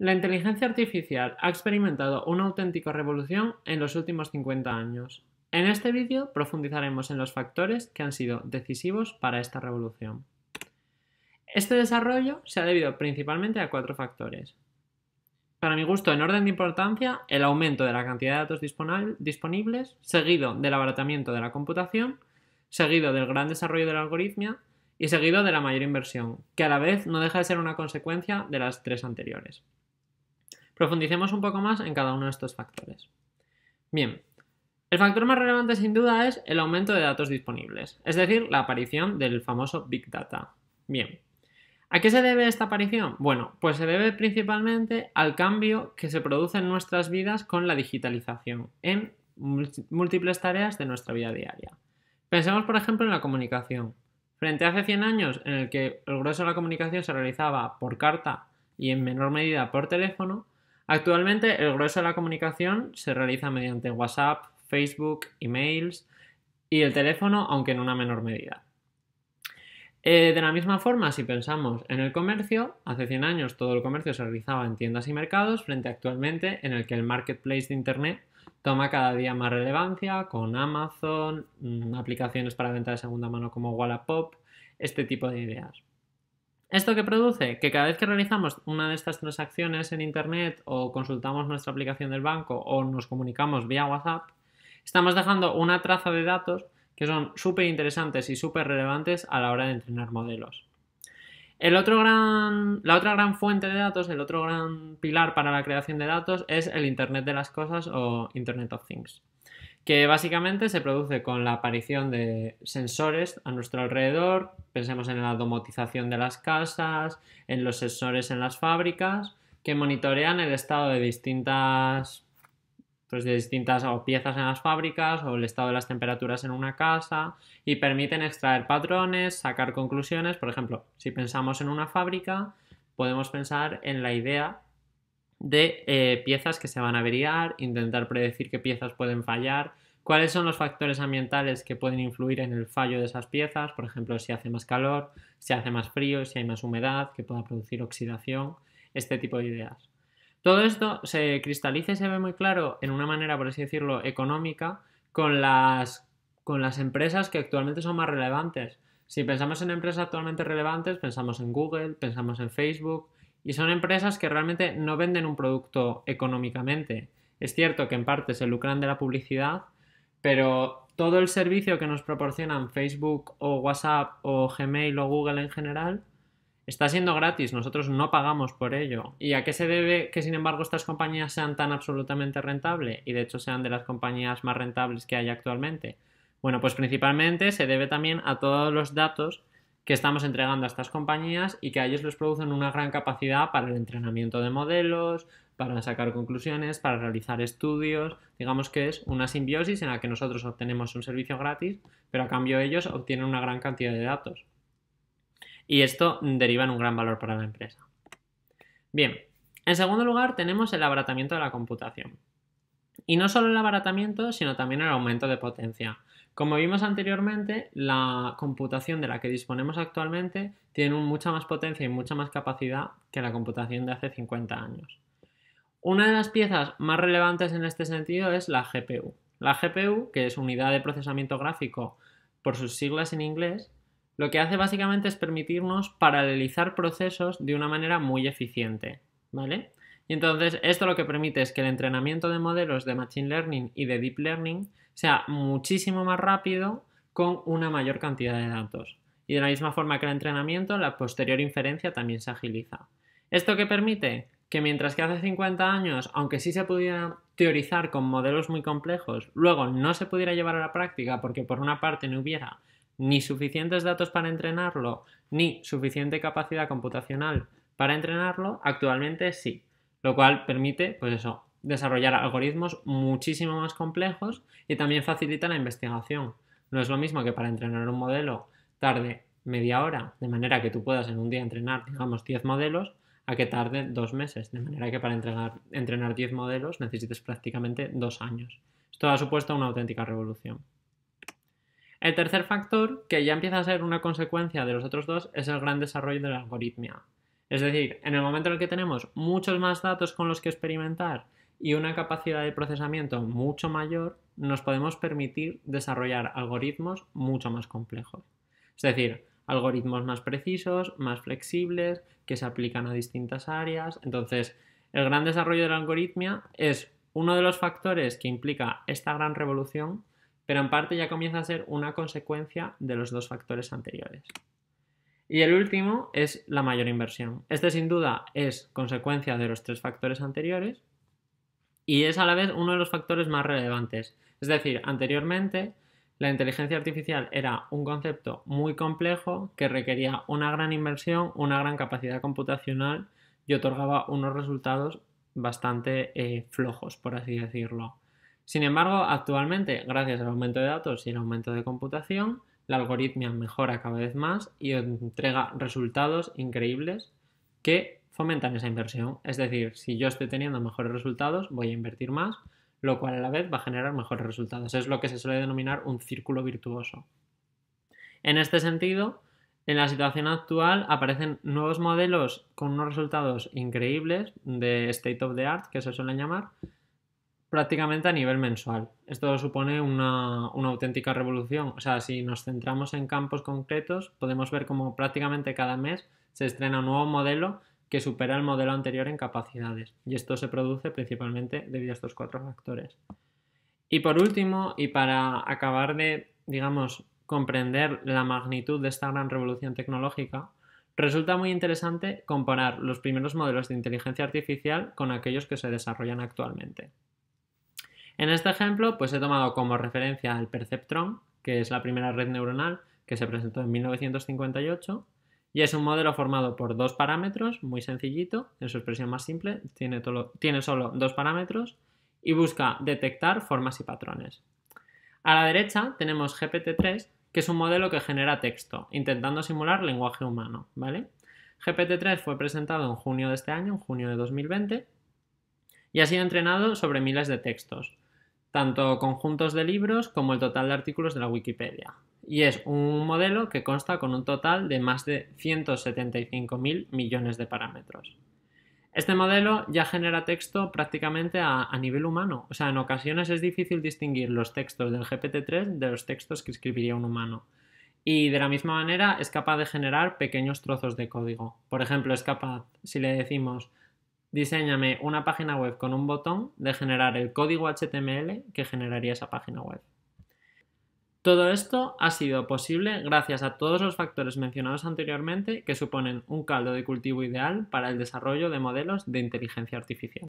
La inteligencia artificial ha experimentado una auténtica revolución en los últimos 50 años. En este vídeo profundizaremos en los factores que han sido decisivos para esta revolución. Este desarrollo se ha debido principalmente a cuatro factores. Para mi gusto, en orden de importancia, el aumento de la cantidad de datos disponibles, seguido del abaratamiento de la computación, seguido del gran desarrollo de la algoritmia y seguido de la mayor inversión, que a la vez no deja de ser una consecuencia de las tres anteriores. Profundicemos un poco más en cada uno de estos factores. Bien, el factor más relevante sin duda es el aumento de datos disponibles, es decir, la aparición del famoso Big Data. Bien, ¿a qué se debe esta aparición? Bueno, pues se debe principalmente al cambio que se produce en nuestras vidas con la digitalización en múltiples tareas de nuestra vida diaria. Pensemos, por ejemplo, en la comunicación. Frente a hace 100 años, en el que el grueso de la comunicación se realizaba por carta y en menor medida por teléfono, Actualmente el grueso de la comunicación se realiza mediante WhatsApp, Facebook, emails y el teléfono, aunque en una menor medida. Eh, de la misma forma, si pensamos en el comercio, hace 100 años todo el comercio se realizaba en tiendas y mercados, frente actualmente en el que el marketplace de Internet toma cada día más relevancia con Amazon, mm, aplicaciones para venta de segunda mano como Wallapop, este tipo de ideas. ¿Esto que produce? Que cada vez que realizamos una de estas transacciones en Internet o consultamos nuestra aplicación del banco o nos comunicamos vía WhatsApp, estamos dejando una traza de datos que son súper interesantes y súper relevantes a la hora de entrenar modelos. El otro gran, la otra gran fuente de datos, el otro gran pilar para la creación de datos es el Internet de las Cosas o Internet of Things que básicamente se produce con la aparición de sensores a nuestro alrededor, pensemos en la domotización de las casas, en los sensores en las fábricas, que monitorean el estado de distintas pues de distintas piezas en las fábricas o el estado de las temperaturas en una casa y permiten extraer patrones, sacar conclusiones. Por ejemplo, si pensamos en una fábrica, podemos pensar en la idea de eh, piezas que se van a averiar, intentar predecir qué piezas pueden fallar, cuáles son los factores ambientales que pueden influir en el fallo de esas piezas, por ejemplo, si hace más calor, si hace más frío, si hay más humedad, que pueda producir oxidación, este tipo de ideas. Todo esto se cristaliza y se ve muy claro en una manera, por así decirlo, económica con las, con las empresas que actualmente son más relevantes. Si pensamos en empresas actualmente relevantes, pensamos en Google, pensamos en Facebook, y son empresas que realmente no venden un producto económicamente. Es cierto que en parte se lucran de la publicidad, pero todo el servicio que nos proporcionan Facebook o WhatsApp o Gmail o Google en general está siendo gratis, nosotros no pagamos por ello. ¿Y a qué se debe que sin embargo estas compañías sean tan absolutamente rentables y de hecho sean de las compañías más rentables que hay actualmente? Bueno, pues principalmente se debe también a todos los datos que estamos entregando a estas compañías y que a ellos les producen una gran capacidad para el entrenamiento de modelos, para sacar conclusiones, para realizar estudios. Digamos que es una simbiosis en la que nosotros obtenemos un servicio gratis, pero a cambio ellos obtienen una gran cantidad de datos. Y esto deriva en un gran valor para la empresa. Bien, en segundo lugar tenemos el abaratamiento de la computación. Y no solo el abaratamiento, sino también el aumento de potencia. Como vimos anteriormente, la computación de la que disponemos actualmente tiene mucha más potencia y mucha más capacidad que la computación de hace 50 años. Una de las piezas más relevantes en este sentido es la GPU. La GPU, que es unidad de procesamiento gráfico por sus siglas en inglés, lo que hace básicamente es permitirnos paralelizar procesos de una manera muy eficiente, ¿vale? Y entonces esto lo que permite es que el entrenamiento de modelos de Machine Learning y de Deep Learning sea muchísimo más rápido con una mayor cantidad de datos. Y de la misma forma que el entrenamiento, la posterior inferencia también se agiliza. ¿Esto qué permite? Que mientras que hace 50 años, aunque sí se pudiera teorizar con modelos muy complejos, luego no se pudiera llevar a la práctica porque por una parte no hubiera ni suficientes datos para entrenarlo, ni suficiente capacidad computacional para entrenarlo, actualmente sí lo cual permite, pues eso, desarrollar algoritmos muchísimo más complejos y también facilita la investigación. No es lo mismo que para entrenar un modelo tarde media hora, de manera que tú puedas en un día entrenar, digamos, 10 modelos, a que tarde dos meses, de manera que para entrenar 10 modelos necesites prácticamente dos años. Esto ha supuesto una auténtica revolución. El tercer factor, que ya empieza a ser una consecuencia de los otros dos, es el gran desarrollo de la algoritmia. Es decir, en el momento en el que tenemos muchos más datos con los que experimentar y una capacidad de procesamiento mucho mayor, nos podemos permitir desarrollar algoritmos mucho más complejos. Es decir, algoritmos más precisos, más flexibles, que se aplican a distintas áreas. Entonces, el gran desarrollo de la algoritmia es uno de los factores que implica esta gran revolución, pero en parte ya comienza a ser una consecuencia de los dos factores anteriores. Y el último es la mayor inversión. Este sin duda es consecuencia de los tres factores anteriores y es a la vez uno de los factores más relevantes. Es decir, anteriormente la inteligencia artificial era un concepto muy complejo que requería una gran inversión, una gran capacidad computacional y otorgaba unos resultados bastante eh, flojos, por así decirlo. Sin embargo, actualmente, gracias al aumento de datos y el aumento de computación, la algoritmia mejora cada vez más y entrega resultados increíbles que fomentan esa inversión. Es decir, si yo estoy teniendo mejores resultados, voy a invertir más, lo cual a la vez va a generar mejores resultados. Es lo que se suele denominar un círculo virtuoso. En este sentido, en la situación actual aparecen nuevos modelos con unos resultados increíbles de state of the art, que se suelen llamar, prácticamente a nivel mensual. Esto supone una, auténtica revolución. O sea, si nos centramos en campos concretos, podemos ver cómo prácticamente cada mes se estrena un nuevo modelo que supera el modelo anterior en capacidades. Y esto se produce principalmente debido a estos cuatro factores. Y por último, y para acabar de, digamos, comprender la magnitud de esta gran revolución tecnológica, Resulta muy interesante comparar los primeros modelos de inteligencia artificial con aquellos que se desarrollan actualmente. En este ejemplo, pues he tomado como referencia al perceptrón, que es la primera red neuronal que se presentó en 1958, y es un modelo formado por dos parámetros, muy sencillito, en su expresión más simple, tiene, tiene solo dos parámetros, y busca detectar formas y patrones. A la derecha tenemos GPT-3, que es un modelo que genera texto, intentando simular lenguaje humano, ¿vale? GPT-3 fue presentado en junio de este año, en junio de 2020, y ha sido entrenado sobre miles de textos tanto conjuntos de libros como el total de artículos de la Wikipedia. Y es un modelo que consta con un total de más de 175.000 millones de parámetros. Este modelo ya genera texto prácticamente a, nivel humano, o sea, en ocasiones es difícil distinguir los textos del GPT-3 de los textos que escribiría un humano. Y de la misma manera es capaz de generar pequeños trozos de código. Por ejemplo, es capaz, si le decimos, Diseñame una página web con un botón de generar el código HTML que generaría esa página web. Todo esto ha sido posible gracias a todos los factores mencionados anteriormente que suponen un caldo de cultivo ideal para el desarrollo de modelos de inteligencia artificial.